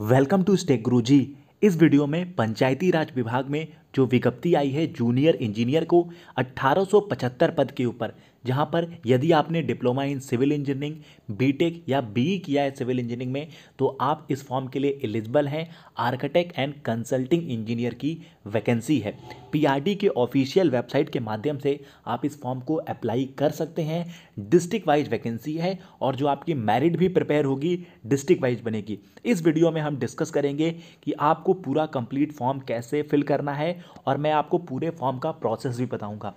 welcome to stake गुरु जी इस video में पंचायती राज विभाग में जो विज्ञप्ति आई है जूनियर इंजीनियर को 1875 पद के ऊपर जहाँ पर यदि आपने diploma in civil engineering BTech या बीई e किया है सिविल इंजीनियरिंग में तो आप इस फॉर्म के लिए एलिजिबल हैं आर्किटेक्ट एंड कंसल्टिंग इंजीनियर की वैकेंसी है पीआरडी के ऑफिशियल वेबसाइट के माध्यम से आप इस फॉर्म को अप्लाई कर सकते हैं डिस्ट्रिक्ट वाइज वैकेंसी है और जो आपकी मैरिट भी प्रिपेयर होगी डिस्ट्रिक्ट वाइज बनेगी इस वीडियो में हम डिस्कस करेंगे कि आपको पूरा कंप्लीट फॉर्म कैसे फिल करना है और मैं आपको पूरे फॉर्म का प्रोसेस भी बताऊँगा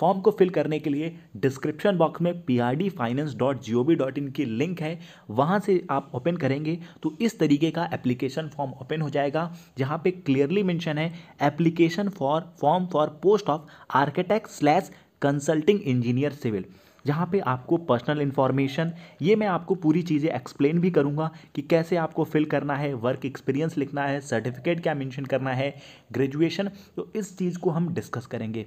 फॉर्म को फिल करने के लिए डिस्क्रिप्शन बॉक्स में P R D finance dot G O V dot in की लिंक है वहाँ से आप ओपन करेंगे तो इस तरीके का एप्लीकेशन फॉर्म ओपन हो जाएगा जहाँ पे क्लियरली मेंशन है application for form for post of architect slash consulting engineer civil जहाँ पे आपको पर्सनल इन्फॉर्मेशन ये मैं आपको पूरी चीज़ें एक्सप्लेन भी करूँगा कि कैसे आपको फिल करना है वर्क एक्सपीरियंस लिखना है सर्टिफिकेट क्या मेंशन करना है ग्रेजुएशन तो इस चीज़ को हम डिस्कस करेंगे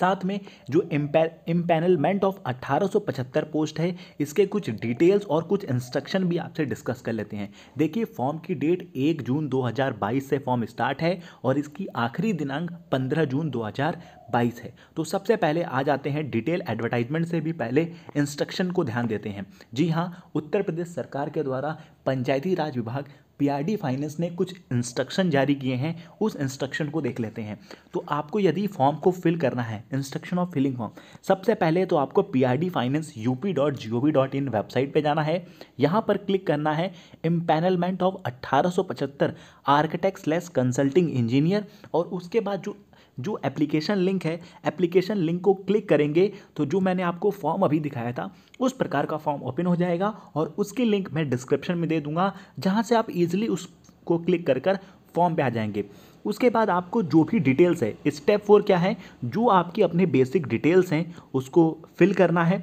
साथ में जो इम्पेनलमेंट ऑफ 1875 पोस्ट है इसके कुछ डिटेल्स और कुछ इंस्ट्रक्शन भी आपसे डिस्कस कर लेते हैं देखिए फॉर्म की डेट एक जून 2022 से फॉर्म स्टार्ट है और इसकी आखिरी दिनांक 15 जून 2022 है तो सबसे पहले आ जाते हैं डिटेल एडवर्टाइजमेंट से भी पहले इंस्ट्रक्शन को ध्यान देते हैं जी हाँ उत्तर प्रदेश सरकार के द्वारा पंचायती राज विभाग पीआरडी फाइनेंस ने कुछ इंस्ट्रक्शन जारी किए हैं उस इंस्ट्रक्शन को देख लेते हैं तो आपको यदि फॉर्म को फिल करना है इंस्ट्रक्शन ऑफ फिलिंग फॉर्म सबसे पहले तो आपको PRD finance UP dot G O V dot in website पर जाना है यहाँ पर क्लिक करना है इम्पैनलमेंट ऑफ अट्ठारह सौ पचहत्तर आर्किटेक्ट लेस कंसल्टिंग इंजीनियर और उसके बाद जो जो एप्लीकेशन लिंक है एप्लीकेशन लिंक को क्लिक करेंगे तो जो मैंने आपको फॉर्म अभी दिखाया था उस प्रकार का फॉर्म ओपन हो जाएगा और उसकी लिंक मैं डिस्क्रिप्शन में दे दूंगा जहाँ से आप इजिली उसको क्लिक कर कर फॉर्म पर आ जाएंगे उसके बाद आपको जो भी डिटेल्स है स्टेप फोर क्या है जो आपकी अपने बेसिक डिटेल्स हैं उसको फिल करना है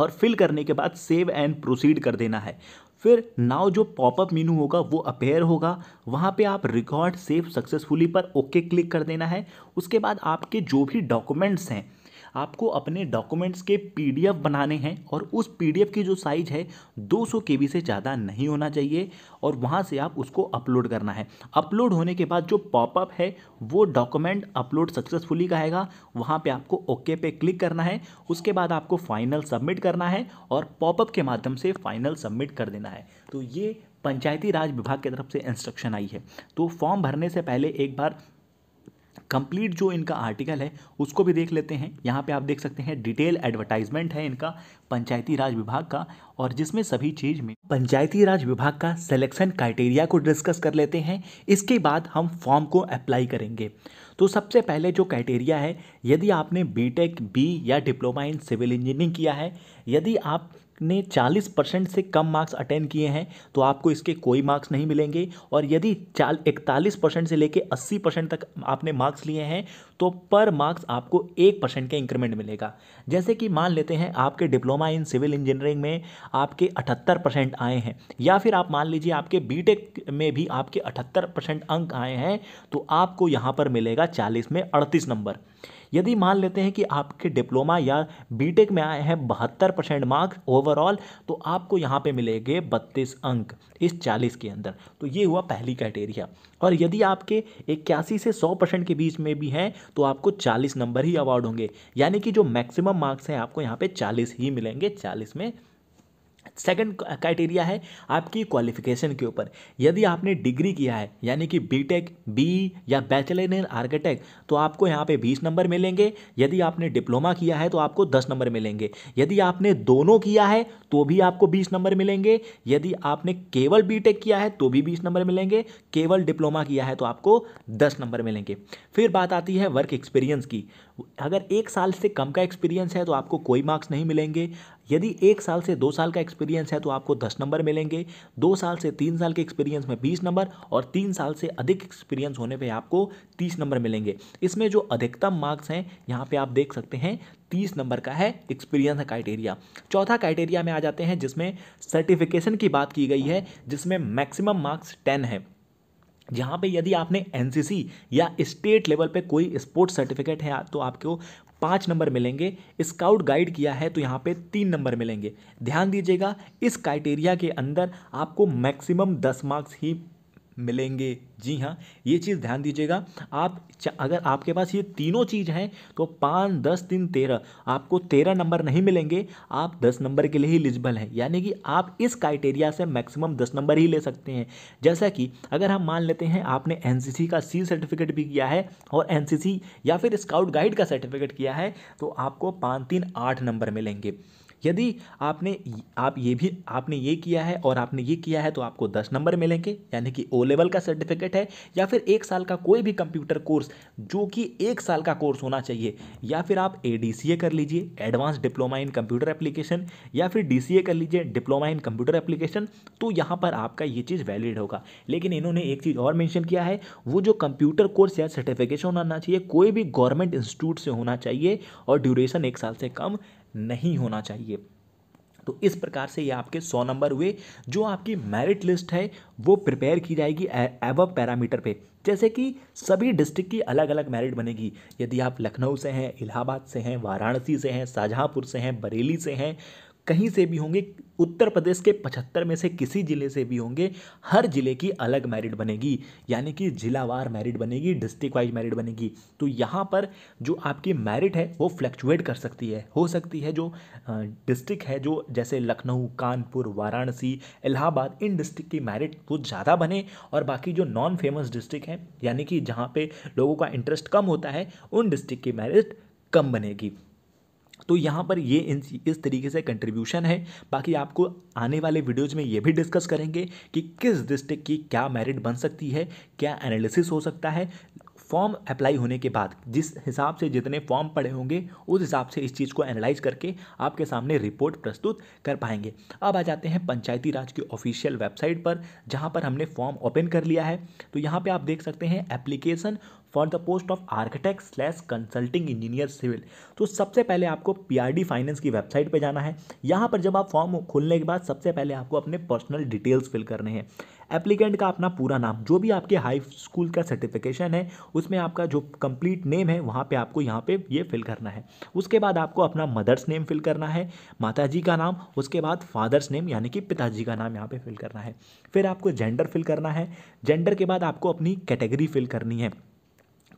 और फिल करने के बाद सेव एंड प्रोसीड कर देना है फिर नाव जो पॉपअप मीनू होगा वो अपेयर होगा वहाँ पे आप रिकॉर्ड सेव सक्सेसफुली पर ओके क्लिक कर देना है उसके बाद आपके जो भी डॉक्यूमेंट्स हैं आपको अपने डॉक्यूमेंट्स के पीडीएफ बनाने हैं और उस पीडीएफ की जो साइज़ है 200 बी से ज़्यादा नहीं होना चाहिए और वहाँ से आप उसको अपलोड करना है अपलोड होने के बाद जो पॉपअप है वो डॉक्यूमेंट अपलोड सक्सेसफुली कहेगा वहाँ पर आपको ओके पे क्लिक करना है उसके बाद आपको फाइनल सबमिट करना है और पॉपअप के माध्यम से फाइनल सबमिट कर देना है तो ये पंचायती राज विभाग की तरफ से इंस्ट्रक्शन आई है तो फॉर्म भरने से पहले एक बार कंप्लीट जो इनका आर्टिकल है उसको भी देख लेते हैं यहाँ पे आप देख सकते हैं डिटेल एडवर्टाइजमेंट है इनका पंचायती राज विभाग का और जिसमें सभी चीज़ में पंचायती राज विभाग का सिलेक्शन क्राइटेरिया को डिस्कस कर लेते हैं इसके बाद हम फॉर्म को अप्लाई करेंगे तो सबसे पहले जो क्राइटेरिया है यदि आपने टेक बी या डिप्लोमा इन सिविल इंजीनियरिंग किया है यदि आप ने 40 परसेंट से कम मार्क्स अटेंड किए हैं तो आपको इसके कोई मार्क्स नहीं मिलेंगे और यदि चाल इकतालीस परसेंट से लेकर 80 परसेंट तक आपने मार्क्स लिए हैं तो पर मार्क्स आपको एक परसेंट का इंक्रीमेंट मिलेगा जैसे कि मान लेते हैं आपके डिप्लोमा इन सिविल इंजीनियरिंग में आपके अठहत्तर परसेंट आए हैं या फिर आप मान लीजिए आपके बी में भी आपके अठहत्तर परसेंट अंक आए हैं तो आपको यहाँ पर मिलेगा चालीस में अड़तीस नंबर यदि मान लेते हैं कि आपके डिप्लोमा या बीटेक में आए हैं बहत्तर परसेंट मार्क्स ओवरऑल तो आपको यहाँ पे मिलेंगे बत्तीस अंक इस चालीस के अंदर तो ये हुआ पहली क्राइटेरिया और यदि आपके इक्यासी से सौ परसेंट के बीच में भी हैं तो आपको चालीस नंबर ही अवार्ड होंगे यानी कि जो मैक्सिमम मार्क्स हैं आपको यहाँ पर चालीस ही मिलेंगे चालीस में सेकंड क्राइटेरिया है आपकी क्वालिफिकेशन के ऊपर यदि आपने डिग्री किया है यानी कि बीटेक बी या बैचलर इन आर्किटेक्ट तो आपको यहाँ पे बीस नंबर मिलेंगे यदि आपने डिप्लोमा किया है तो आपको दस नंबर मिलेंगे यदि आपने दोनों किया है तो भी आपको बीस नंबर मिलेंगे यदि आपने केवल बी किया है तो भी बीस नंबर मिलेंगे केवल डिप्लोमा किया है तो आपको दस नंबर मिलेंगे फिर बात आती है वर्क एक्सपीरियंस की अगर एक साल से कम का एक्सपीरियंस है तो आपको कोई मार्क्स नहीं मिलेंगे यदि एक साल से दो साल का एक्सपीरियंस है तो आपको दस नंबर मिलेंगे दो साल से तीन साल के एक्सपीरियंस में बीस नंबर और तीन साल से अधिक एक्सपीरियंस होने पर आपको तीस नंबर मिलेंगे इसमें जो अधिकतम मार्क्स हैं यहाँ पर आप देख सकते हैं तीस नंबर का है एक्सपीरियंस क्राइटेरिया चौथा क्राइटेरिया में आ जाते हैं जिसमें सर्टिफिकेशन की बात की गई है जिसमें मैक्सिमम मार्क्स टेन है जहाँ पे यदि आपने एनसीसी या स्टेट लेवल पे कोई स्पोर्ट्स सर्टिफिकेट है तो आपको पाँच नंबर मिलेंगे स्काउट गाइड किया है तो यहाँ पे तीन नंबर मिलेंगे ध्यान दीजिएगा इस क्राइटेरिया के अंदर आपको मैक्सिमम दस मार्क्स ही मिलेंगे जी हाँ ये चीज़ ध्यान दीजिएगा आप अगर आपके पास ये तीनों चीज़ हैं तो पाँच दस तीन तेरह आपको तेरह नंबर नहीं मिलेंगे आप दस नंबर के लिए ही एलिजिबल हैं यानी कि आप इस क्राइटेरिया से मैक्सिमम दस नंबर ही ले सकते हैं जैसा कि अगर हम मान लेते हैं आपने एन का सी सर्टिफिकेट भी किया है और एन या फिर स्काउट गाइड का सर्टिफिकेट किया है तो आपको पाँच तीन आठ नंबर मिलेंगे यदि आपने आप ये भी आपने ये किया है और आपने ये किया है तो आपको दस नंबर मिलेंगे यानी कि ओ लेवल का सर्टिफिकेट है या फिर एक साल का कोई भी कंप्यूटर कोर्स जो कि एक साल का कोर्स होना चाहिए या फिर आप ए कर लीजिए advance diploma in computer application या फिर डी कर लीजिए डिप्लोमा इन कंप्यूटर एप्लीकेशन तो यहाँ पर आपका ये चीज़ वैलिड होगा लेकिन इन्होंने एक चीज़ और मैंशन किया है वो जो कंप्यूटर कोर्स या सर्टिफिकेशन होना चाहिए कोई भी गवर्नमेंट इंस्टीट्यूट से होना चाहिए और ड्यूरेशन एक साल से कम नहीं होना चाहिए तो इस प्रकार से ये आपके सौ नंबर हुए जो आपकी मेरिट लिस्ट है वो प्रिपेयर की जाएगी एव पैरामीटर पे जैसे कि सभी डिस्ट्रिक्ट की अलग अलग मेरिट बनेगी यदि आप लखनऊ से हैं इलाहाबाद से हैं वाराणसी से हैं शाहजहाँपुर से हैं बरेली से हैं कहीं से भी होंगे उत्तर प्रदेश के पचहत्तर में से किसी ज़िले से भी होंगे हर ज़िले की अलग मेरिट बनेगी यानी कि ज़िलावार मेरिट बनेगी डिस्ट्रिक्ट वाइज मेरिट बनेगी तो यहाँ पर जो आपकी मेरिट है वो फ्लक्चुएट कर सकती है हो सकती है जो डिस्ट्रिक्ट है जो जैसे लखनऊ कानपुर वाराणसी इलाहाबाद इन डिस्ट्रिक्ट की मेरिट वो ज़्यादा बने और बाकी जो नॉन फेमस डिस्ट्रिक्ट हैं यानी कि जहाँ पर लोगों का इंटरेस्ट कम होता है उन डिस्ट्रिक्ट की मेरिट कम बनेगी तो यहाँ पर ये इन इस तरीके से कंट्रीब्यूशन है बाकी आपको आने वाले वीडियोज में ये भी डिस्कस करेंगे कि किस डिस्ट्रिक्ट की क्या मेरिट बन सकती है क्या एनालिसिस हो सकता है फॉर्म अप्लाई होने के बाद जिस हिसाब से जितने फॉर्म पड़े होंगे उस हिसाब से इस चीज़ को एनालाइज करके आपके सामने रिपोर्ट प्रस्तुत कर पाएंगे अब आ जाते हैं पंचायती राज की ऑफिशियल वेबसाइट पर जहाँ पर हमने फॉर्म ओपन कर लिया है तो यहाँ पर आप देख सकते हैं application for the post of architect slash consulting engineer civil तो सबसे पहले आपको पीआरडी फाइनेंस की वेबसाइट पर जाना है यहाँ पर जब आप फॉर्म खोलने के बाद सबसे पहले आपको अपने पर्सनल डिटेल्स फिल करने हैं एप्लीकेंट का अपना पूरा नाम जो भी आपके हाई स्कूल का सर्टिफिकेशन है उसमें आपका जो कंप्लीट नेम है वहाँ पे आपको यहाँ पे ये फिल करना है उसके बाद आपको अपना मदर्स नेम फिल करना है माता जी का नाम उसके बाद फादर्स नेम यानी कि पिताजी का नाम यहाँ पे फिल करना है फिर आपको जेंडर फिल करना है जेंडर के बाद आपको अपनी कैटेगरी फिल करनी है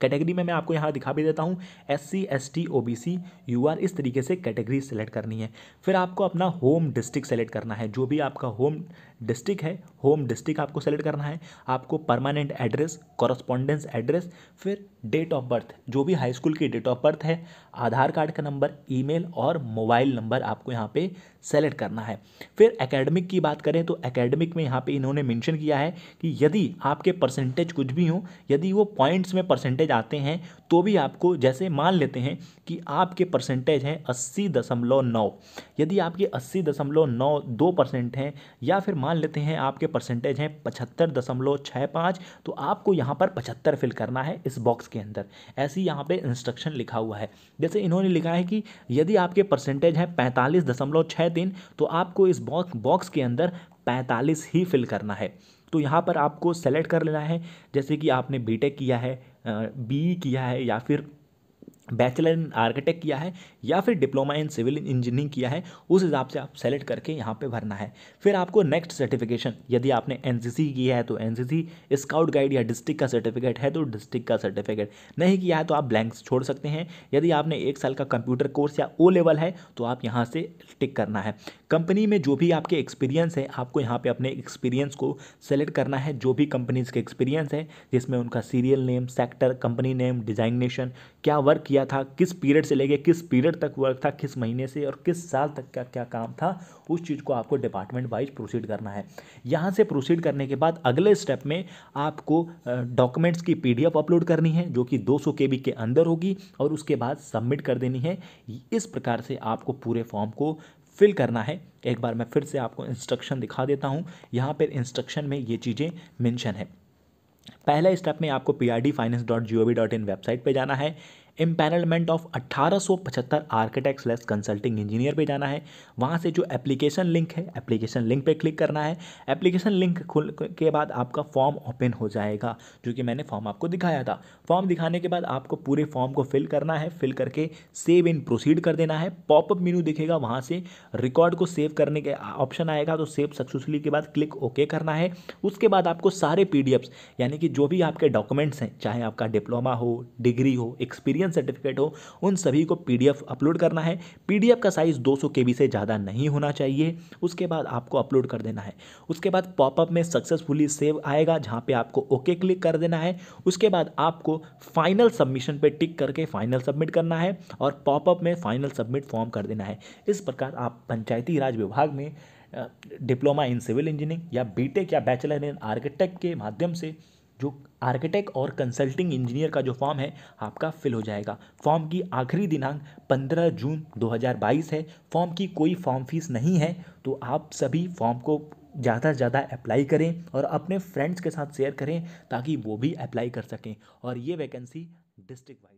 कैटेगरी में मैं आपको यहाँ दिखा भी देता हूँ S C S T O B C U R इस तरीके से कैटेगरी सेलेक्ट करनी है फिर आपको अपना होम डिस्ट्रिक्ट सेलेक्ट करना है जो भी आपका होम डिस्ट्रिक्ट है होम डिस्ट्रिक्ट आपको सेलेक्ट करना है आपको परमानेंट एड्रेस कॉरस्पॉन्डेंस एड्रेस फिर डेट ऑफ बर्थ जो भी हाई स्कूल की डेट ऑफ बर्थ है आधार कार्ड का नंबर ईमेल और मोबाइल नंबर आपको यहाँ पे सेलेक्ट करना है फिर एकेडमिक की बात करें तो एकेडमिक में यहाँ पे इन्होंने मेंशन किया है कि यदि आपके परसेंटेज कुछ भी हों यदि वो पॉइंट्स में परसेंटेज आते हैं तो भी आपको जैसे मान लेते हैं कि आपके परसेंटेज हैं अस्सी दशमलव नौ यदि आपके अस्सी दशमलव नौ दो परसेंट हैं या फिर मान मान लेते हैं आपके परसेंटेज हैं पचहत्तर दशमलव छः पाँच तो आपको यहाँ पर पचहत्तर फिल करना है इस बॉक्स के अंदर ऐसी यहाँ पे इंस्ट्रक्शन लिखा हुआ है जैसे इन्होंने लिखा है कि यदि आपके परसेंटेज हैं पैंतालीस दशमलव छः तीन तो आपको इस बॉक्स बॉक्स के अंदर पैंतालीस ही फिल करना है तो यहाँ पर आपको सेलेक्ट कर लेना है जैसे कि आपने बी किया है बी e किया है या फिर बैचलर इन आर्किटेक्ट किया है या फिर डिप्लोमा इन सिविल इंजीनियरिंग किया है उस हिसाब से आप सेलेक्ट करके यहाँ पे भरना है फिर आपको नेक्स्ट सर्टिफिकेशन यदि आपने एन किया है तो एन स्काउट गाइड या डिस्ट्रिक्ट का सर्टिफिकेट है तो डिस्ट्रिक्ट का सर्टिफिकेट नहीं किया है तो आप ब्लैंक्स छोड़ सकते हैं यदि आपने एक साल का कंप्यूटर कोर्स या ओ लेवल है तो आप यहाँ से टिक करना है कंपनी में जो भी आपके एक्सपीरियंस है आपको यहाँ पे अपने एक्सपीरियंस को सेलेक्ट करना है जो भी कंपनीज़ के एक्सपीरियंस है जिसमें उनका serial name sector company name designation क्या वर्क किया था किस पीरियड से लेके किस पीरियड तक वर्क था किस महीने से और किस साल तक का क्या काम था उस चीज़ को आपको डिपार्टमेंट वाइज प्रोसीड करना है यहाँ से प्रोसीड करने के बाद अगले स्टेप में आपको डॉक्यूमेंट्स की पी अपलोड करनी है जो कि दो सौ के अंदर होगी और उसके बाद सबमिट कर देनी है इस प्रकार से आपको पूरे फॉर्म को फिल करना है एक बार मैं फिर से आपको इंस्ट्रक्शन दिखा देता हूँ यहाँ पर इंस्ट्रक्शन में ये चीज़ें मैंशन है पहला स्टेप में आपको P R D finance dot G O V dot in website पर जाना है empanelment of 1875 architect less consulting engineer पे जाना है वहाँ से जो एप्लीकेशन लिंक है एप्लीकेशन लिंक पे क्लिक करना है एप्लीकेशन लिंक खुल के बाद आपका फॉर्म ओपन हो जाएगा जो कि मैंने फॉर्म आपको दिखाया था फॉर्म दिखाने के बाद आपको पूरे फॉर्म को फिल करना है फिल करके सेव इन प्रोसीड कर देना है पॉपअप मीनू दिखेगा वहाँ से रिकॉर्ड को सेव करने के ऑप्शन आएगा तो सेव सक्सेसफुली के बाद क्लिक ओके करना है उसके बाद आपको सारे पी यानी कि जो भी आपके डॉक्यूमेंट्स हैं चाहे आपका डिप्लोमा हो डिग्री हो एक्सपीरियंस ओरिजिनल सर्टिफिकेट हो उन सभी को पी अपलोड करना है पी का साइज़ दो सौ से ज़्यादा नहीं होना चाहिए उसके बाद आपको अपलोड कर देना है उसके बाद पॉपअप में सक्सेसफुली सेव आएगा जहाँ पर आपको ओके क्लिक कर देना है उसके बाद आपको फाइनल सबमिशन पर टिक करके फाइनल सबमिट करना है और पॉपअप में फाइनल सबमिट फॉर्म कर देना है इस प्रकार आप पंचायती राज विभाग में डिप्लोमा इन सिविल इंजीनियरिंग या बीटेक या बैचलर इन आर्किटेक्ट के माध्यम से जो आर्किटेक्ट और कंसल्टिंग इंजीनियर का जो फॉर्म है आपका फिल हो जाएगा फॉर्म की आखिरी दिनांक 15 जून 2022 है फॉर्म की कोई फॉर्म फीस नहीं है तो आप सभी फॉर्म को ज़्यादा से ज़्यादा अप्लाई करें और अपने फ्रेंड्स के साथ शेयर करें ताकि वो भी अप्लाई कर सकें और ये वैकेंसी डिस्ट्रिक्ट वाइज